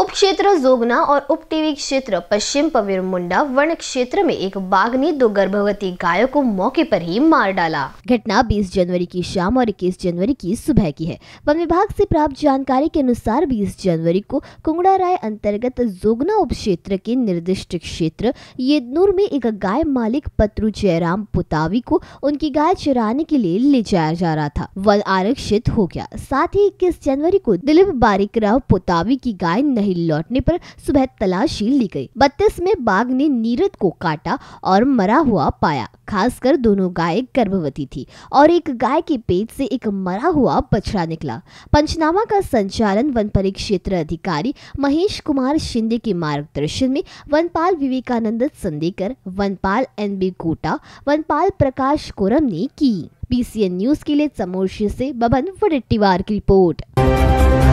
उप क्षेत्र जोगना और उप टीवी क्षेत्र पश्चिम पवीर मुंडा वन क्षेत्र में एक बाघ ने दो गर्भवती गायों को मौके पर ही मार डाला घटना 20 जनवरी की शाम और 21 जनवरी की सुबह की है वन विभाग से प्राप्त जानकारी के अनुसार 20 जनवरी को कुंगड़ा राय अंतर्गत जोगना उप क्षेत्र के निर्दिष्ट क्षेत्र येदनूर में एक गाय मालिक पत्रु जयराम पुतावी को उनकी गाय चराने के लिए ले जाया जा रहा था वन आरक्षित हो गया साथ ही इक्कीस जनवरी को दिलीप बारिक राव पुतावी की गाय नहीं नहीं लौटने पर सुबह तलाशी ली गई बत्तीस में बाघ ने नीरद को काटा और मरा हुआ पाया खासकर दोनों गाय गर्भवती थी और एक गाय के पेट से एक मरा हुआ बछड़ा निकला पंचनामा का संचालन वन परिक्षेत्र अधिकारी महेश कुमार शिंदे के मार्गदर्शन में वनपाल विवेकानंद संदेकर वनपाल एन बी कोटा वनपाल प्रकाश कोरम ने की बीसीएन न्यूज के लिए समोरशी से बबन वडेट्टीवार की रिपोर्ट